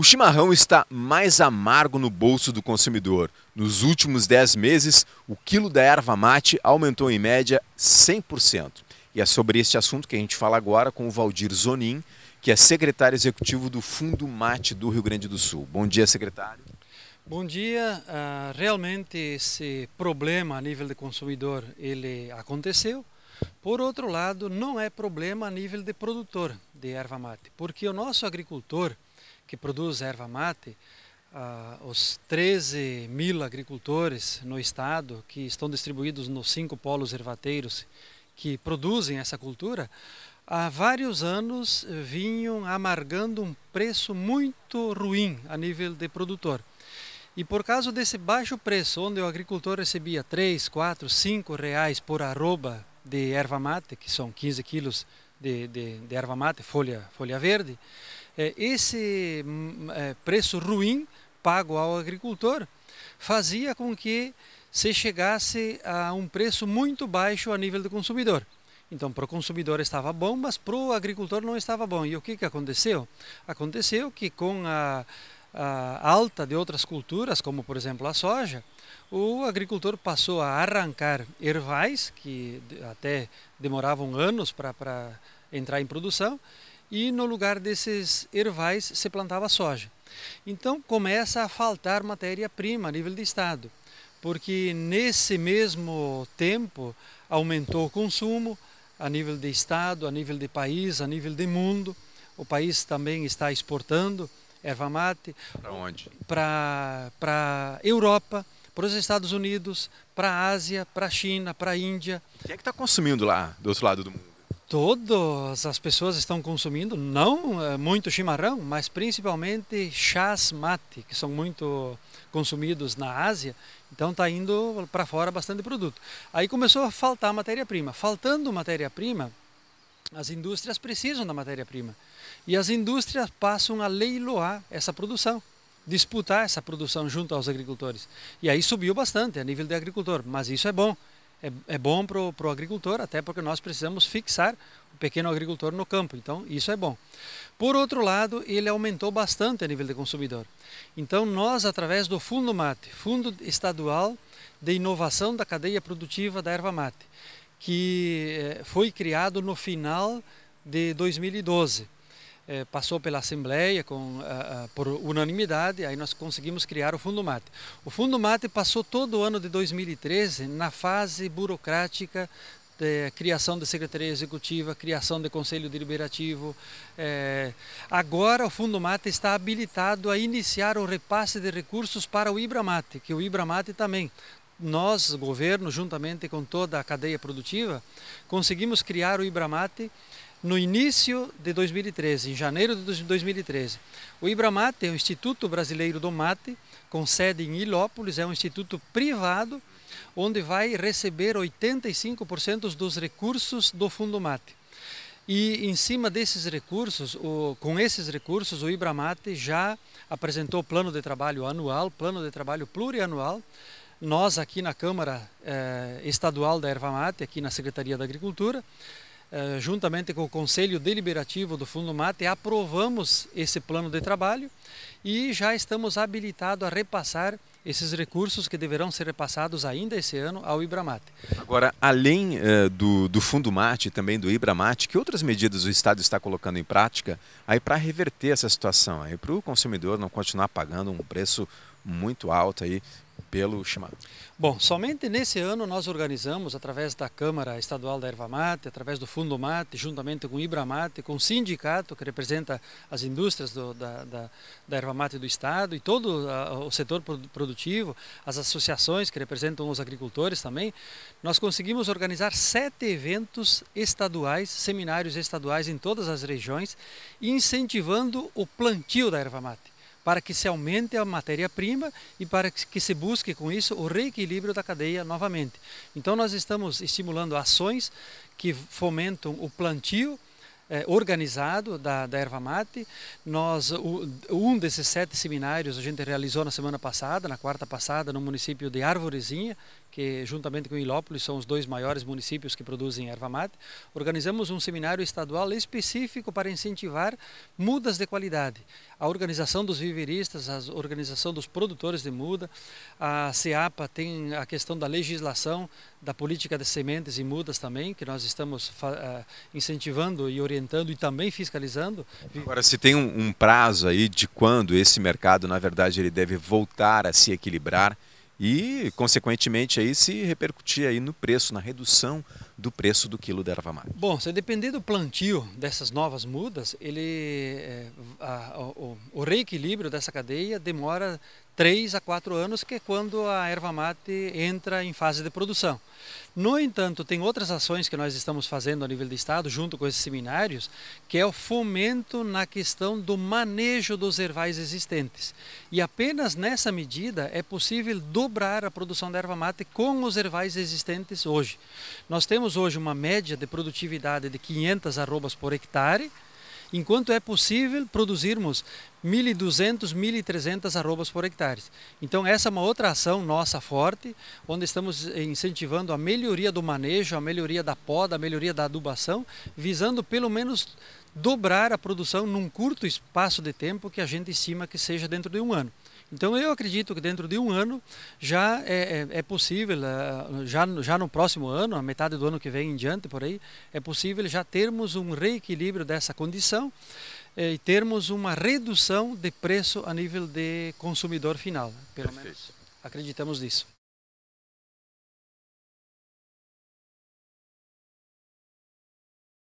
O chimarrão está mais amargo no bolso do consumidor. Nos últimos 10 meses, o quilo da erva mate aumentou em média 100%. E é sobre este assunto que a gente fala agora com o Valdir Zonin, que é secretário executivo do Fundo Mate do Rio Grande do Sul. Bom dia, secretário. Bom dia. Uh, realmente esse problema a nível de consumidor ele aconteceu. Por outro lado, não é problema a nível de produtor de erva mate, porque o nosso agricultor que produz erva mate, ah, os 13 mil agricultores no estado, que estão distribuídos nos cinco polos ervateiros que produzem essa cultura, há vários anos vinham amargando um preço muito ruim a nível de produtor. E por causa desse baixo preço, onde o agricultor recebia 3, 4, 5 reais por arroba de erva mate, que são 15 quilos de, de, de erva mate, folha, folha verde, é, esse hum, é, preço ruim pago ao agricultor fazia com que se chegasse a um preço muito baixo a nível do consumidor. Então, para o consumidor estava bom, mas para o agricultor não estava bom. E o que, que aconteceu? Aconteceu que com a, a alta de outras culturas, como por exemplo a soja, o agricultor passou a arrancar ervais, que até demoravam anos para entrar em produção, e no lugar desses ervais se plantava soja. Então começa a faltar matéria-prima a nível de estado, porque nesse mesmo tempo aumentou o consumo a nível de estado, a nível de país, a nível de mundo. O país também está exportando erva mate para onde? Para para Europa, para os Estados Unidos, para a Ásia, para a China, para a Índia. Quem é que está consumindo lá do outro lado do mundo? Todas as pessoas estão consumindo, não eh, muito chimarrão, mas principalmente chás mate, que são muito consumidos na Ásia, então está indo para fora bastante produto. Aí começou a faltar matéria-prima. Faltando matéria-prima, as indústrias precisam da matéria-prima. E as indústrias passam a leiloar essa produção disputar essa produção junto aos agricultores. E aí subiu bastante a nível de agricultor, mas isso é bom é, é bom para o agricultor, até porque nós precisamos fixar o pequeno agricultor no campo, então isso é bom. Por outro lado, ele aumentou bastante a nível de consumidor. Então nós, através do Fundo Mate, Fundo Estadual de Inovação da Cadeia Produtiva da Erva Mate, que eh, foi criado no final de 2012, eh, passou pela Assembleia com, eh, eh, por unanimidade, aí nós conseguimos criar o Fundo Mate. O Fundo Mate passou todo o ano de 2013 na fase burocrática de criação de secretaria executiva, criação de conselho deliberativo. É, agora o Fundo Mate está habilitado a iniciar o repasse de recursos para o Ibramate, que o Ibramate também. Nós, governo, juntamente com toda a cadeia produtiva, conseguimos criar o Ibramate no início de 2013, em janeiro de 2013. O Ibramate é o Instituto Brasileiro do Mate, com sede em Ilópolis, é um instituto privado onde vai receber 85% dos recursos do Fundo Mate. E em cima desses recursos, o, com esses recursos, o Ibramate já apresentou plano de trabalho anual, plano de trabalho plurianual. Nós aqui na Câmara eh, Estadual da Erva Mate, aqui na Secretaria da Agricultura, eh, juntamente com o Conselho Deliberativo do Fundo Mate, aprovamos esse plano de trabalho e já estamos habilitados a repassar esses recursos que deverão ser repassados ainda esse ano ao Ibramate. Agora, além eh, do, do Fundo Mate, também do Ibramate, que outras medidas o Estado está colocando em prática aí para reverter essa situação, aí para o consumidor não continuar pagando um preço muito alto aí pelo chamado. Bom, somente nesse ano nós organizamos, através da Câmara Estadual da Erva Mate, através do Fundo Mate, juntamente com o Ibramate, com o sindicato que representa as indústrias do, da, da, da, erva mate do Estado e todo o setor produtivo, as associações que representam os agricultores também, nós conseguimos organizar sete eventos estaduais, seminários estaduais em todas as regiões, incentivando o plantio da erva mate para que se aumente a matéria-prima e para que se busque com isso o reequilíbrio da cadeia novamente. Então nós estamos estimulando ações que fomentam o plantio é, organizado da, da erva mate. Nós, o, um desses sete seminários a gente realizou na semana passada, na quarta passada, no município de Arvorezinha, que juntamente com Ilópolis são os dois maiores municípios que produzem erva mate. Organizamos um seminário estadual específico para incentivar mudas de qualidade. A organização dos viveristas, a organização dos produtores de muda, a CEAPA tem a questão da legislação, da política de sementes e mudas também, que nós estamos eh, incentivando e orientando orientando e também fiscalizando. Agora, se tem um, um prazo aí de quando esse mercado, na verdade, ele deve voltar a se equilibrar e, consequentemente, aí se repercutir aí no preço, na redução do preço do quilo da erva mate. Bom, se depender do plantio dessas novas mudas, ele, é, a, a, o, o reequilíbrio dessa cadeia demora 3 a 4 anos, que é quando a erva mate entra em fase de produção. No entanto, tem outras ações que nós estamos fazendo a nível do Estado, junto com esses seminários, que é o fomento na questão do manejo dos ervais existentes. E apenas nessa medida é possível dobrar a produção da erva mate com os ervais existentes hoje. Nós temos hoje uma média de produtividade de 500 arrobas por hectare, enquanto é possível produzirmos 1.200, 1.300 arrobas por hectare. Então essa é uma outra ação nossa forte, onde estamos incentivando a melhoria do manejo, a melhoria da poda, a melhoria da adubação, visando pelo menos dobrar a produção num curto espaço de tempo que a gente estima que seja dentro de um ano. Então eu acredito que dentro de um ano já é, é, é, possível, eh, já, já no próximo ano, a metade do ano que vem em diante por aí, é possível já termos um reequilíbrio dessa condição é, e termos uma redução de preço a nível de consumidor final. Pelo Perfeito. menos acreditamos nisso.